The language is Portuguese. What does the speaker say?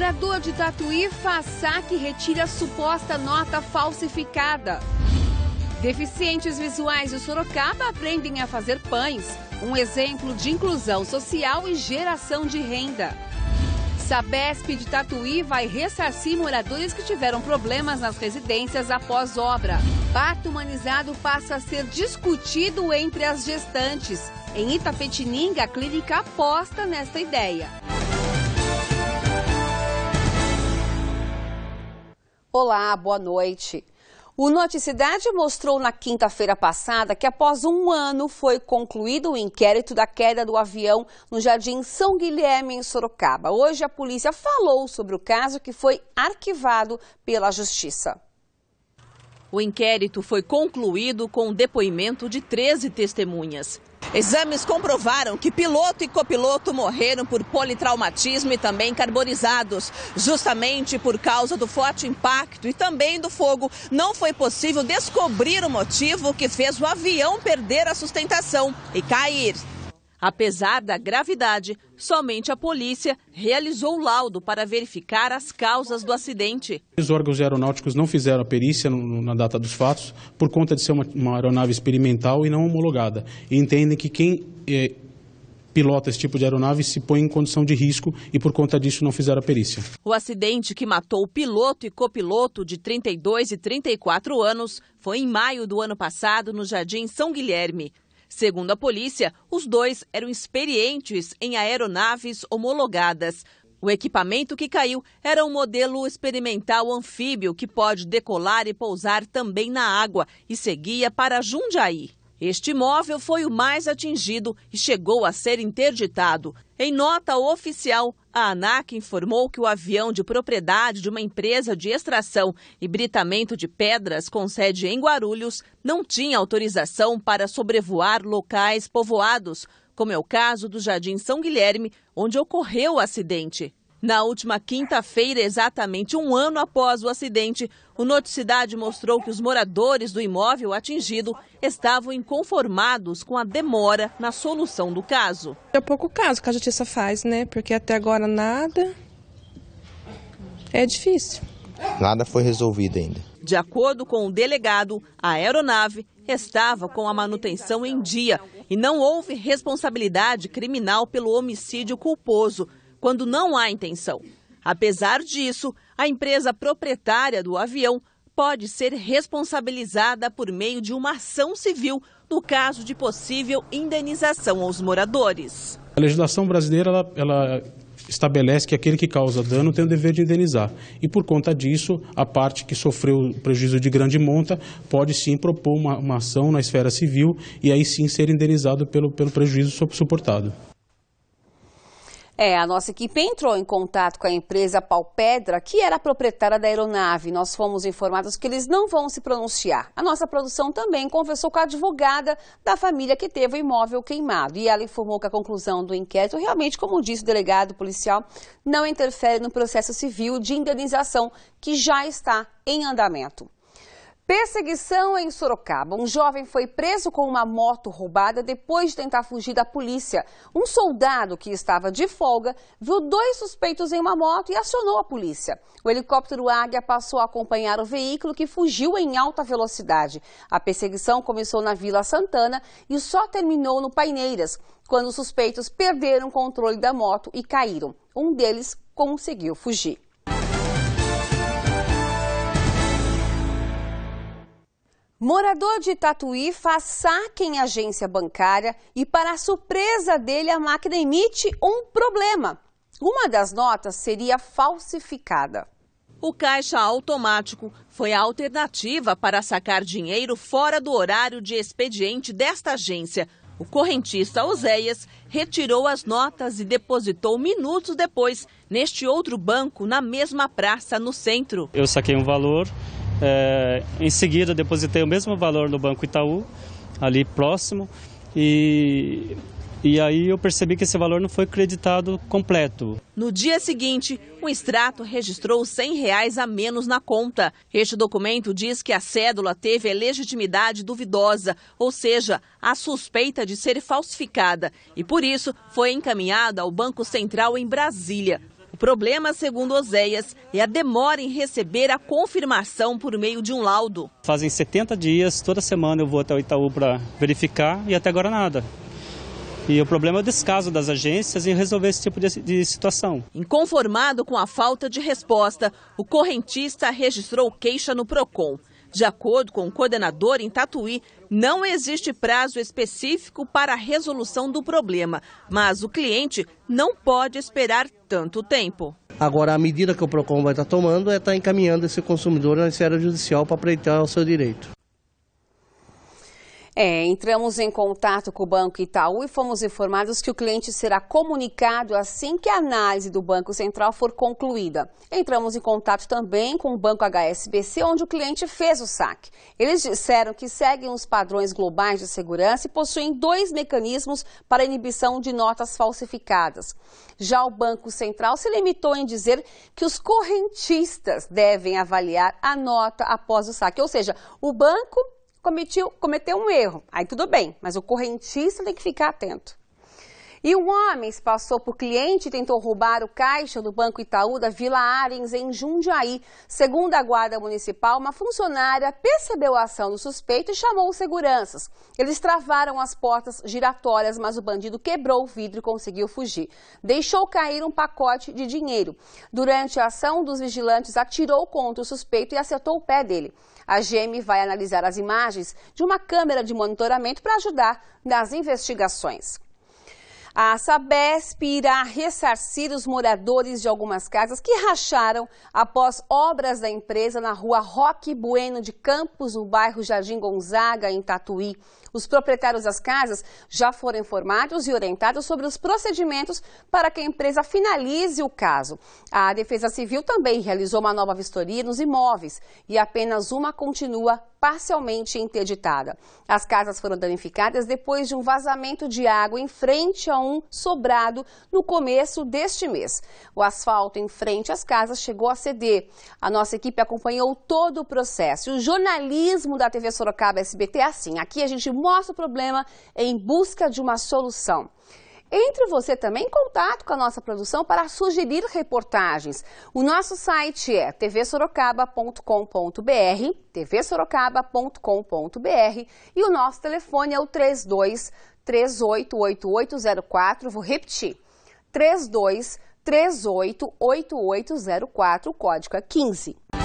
Morador de Tatuí faz saque e retira suposta nota falsificada. Deficientes visuais de Sorocaba aprendem a fazer pães, um exemplo de inclusão social e geração de renda. Sabesp de Tatuí vai ressarcir moradores que tiveram problemas nas residências após obra. Parto humanizado passa a ser discutido entre as gestantes. Em Itapetininga, a clínica aposta nesta ideia. Olá, boa noite. O Noticidade mostrou na quinta-feira passada que após um ano foi concluído o inquérito da queda do avião no Jardim São Guilherme, em Sorocaba. Hoje a polícia falou sobre o caso que foi arquivado pela Justiça. O inquérito foi concluído com o depoimento de 13 testemunhas. Exames comprovaram que piloto e copiloto morreram por politraumatismo e também carbonizados. Justamente por causa do forte impacto e também do fogo, não foi possível descobrir o motivo que fez o avião perder a sustentação e cair. Apesar da gravidade, somente a polícia realizou o laudo para verificar as causas do acidente. Os órgãos aeronáuticos não fizeram a perícia na data dos fatos por conta de ser uma, aeronave experimental e não homologada. E entendem que quem é, pilota esse tipo de aeronave se põe em condição de risco e por conta disso não fizeram a perícia. O acidente que matou o piloto e copiloto de 32 e 34 anos foi em maio do ano passado no Jardim São Guilherme. Segundo a polícia, os dois eram experientes em aeronaves homologadas. O equipamento que caiu era um modelo experimental anfíbio que pode decolar e pousar também na água e seguia para Jundiaí. Este imóvel foi o mais atingido e chegou a ser interditado. Em nota oficial, a ANAC informou que o avião de propriedade de uma empresa de extração e britamento de pedras com sede em Guarulhos não tinha autorização para sobrevoar locais povoados, como é o caso do Jardim São Guilherme, onde ocorreu o acidente. Na última quinta-feira, exatamente um ano após o acidente, o Noticidade mostrou que os moradores do imóvel atingido estavam inconformados com a demora na solução do caso. É pouco caso que a justiça faz, né? Porque até agora nada. É difícil. Nada foi resolvido ainda. De acordo com o delegado, a aeronave estava com a manutenção em dia e não houve responsabilidade criminal pelo homicídio culposo quando não há intenção. Apesar disso, a empresa proprietária do avião pode ser responsabilizada por meio de uma ação civil no caso de possível indenização aos moradores. A legislação brasileira ela, ela estabelece que aquele que causa dano tem o dever de indenizar. E por conta disso, a parte que sofreu prejuízo de grande monta pode sim propor uma, uma ação na esfera civil e aí sim ser indenizado pelo, pelo prejuízo suportado. É, a nossa equipe entrou em contato com a empresa Palpedra, que era a proprietária da aeronave. Nós fomos informados que eles não vão se pronunciar. A nossa produção também conversou com a advogada da família que teve o imóvel queimado. E ela informou que a conclusão do inquérito, realmente, como disse o delegado policial, não interfere no processo civil de indenização que já está em andamento. Perseguição em Sorocaba. Um jovem foi preso com uma moto roubada depois de tentar fugir da polícia. Um soldado que estava de folga viu dois suspeitos em uma moto e acionou a polícia. O helicóptero Águia passou a acompanhar o veículo que fugiu em alta velocidade. A perseguição começou na Vila Santana e só terminou no Paineiras, quando os suspeitos perderam o controle da moto e caíram. Um deles conseguiu fugir. Morador de Tatuí faz saque em agência bancária e, para surpresa dele, a máquina emite um problema. Uma das notas seria falsificada. O caixa automático foi a alternativa para sacar dinheiro fora do horário de expediente desta agência. O correntista Oséias retirou as notas e depositou minutos depois neste outro banco na mesma praça no centro. Eu saquei um valor é, em seguida, depositei o mesmo valor no Banco Itaú, ali próximo, e, e aí eu percebi que esse valor não foi creditado completo. No dia seguinte, o extrato registrou R$ 100 reais a menos na conta. Este documento diz que a cédula teve legitimidade duvidosa, ou seja, a suspeita de ser falsificada, e por isso foi encaminhada ao Banco Central em Brasília problema, segundo Oséias, é a demora em receber a confirmação por meio de um laudo. Fazem 70 dias, toda semana eu vou até o Itaú para verificar e até agora nada. E o problema é o descaso das agências em resolver esse tipo de, de, situação. Inconformado com a falta de resposta, o correntista registrou queixa no PROCON. De acordo com o coordenador em Tatuí, não existe prazo específico para a resolução do problema, mas o cliente não pode esperar tanto tempo. Agora, a medida que o PROCON vai estar tomando é estar tá encaminhando esse consumidor na esfera judicial para preitar o seu direito. É, entramos em contato com o Banco Itaú e fomos informados que o cliente será comunicado assim que a análise do Banco Central for concluída. Entramos em contato também com o Banco HSBC, onde o cliente fez o saque. Eles disseram que seguem os padrões globais de segurança e possuem dois mecanismos para inibição de notas falsificadas. Já o Banco Central se limitou em dizer que os correntistas devem avaliar a nota após o saque, ou seja, o banco cometiu, cometeu um erro, aí tudo bem, mas o correntista tem que ficar atento. E um homem se passou por cliente e tentou roubar o caixa do Banco Itaú da Vila Arens, em Jundiaí. Segundo a Guarda Municipal, uma funcionária percebeu a ação do suspeito e chamou os seguranças. Eles travaram as portas giratórias, mas o bandido quebrou o vidro e conseguiu fugir. Deixou cair um pacote de dinheiro. Durante a ação, um dos vigilantes atirou contra o suspeito e acertou o pé dele. A GM vai analisar as imagens de uma câmera de monitoramento para ajudar nas investigações. A Sabesp irá ressarcir os moradores de algumas casas que racharam após obras da empresa na rua Roque Bueno de Campos, no bairro Jardim Gonzaga, em Tatuí. Os proprietários das casas já foram informados e orientados sobre os procedimentos para que a empresa finalize o caso. A Defesa Civil também realizou uma nova vistoria nos imóveis e apenas uma continua parcialmente interditada. As casas foram danificadas depois de um vazamento de água em frente a um um sobrado no começo deste mês. O asfalto em frente às casas chegou a ceder. A nossa equipe acompanhou todo o processo. o jornalismo da TV Sorocaba SBT é assim. Aqui a gente mostra o problema em busca de uma solução. Entre você também em contato com a nossa produção para sugerir reportagens. O nosso site é tvsorocaba.com.br, tvsorocaba.com.br e o nosso telefone é o 32 32388804. Vou repetir. 32388804, o código é 15.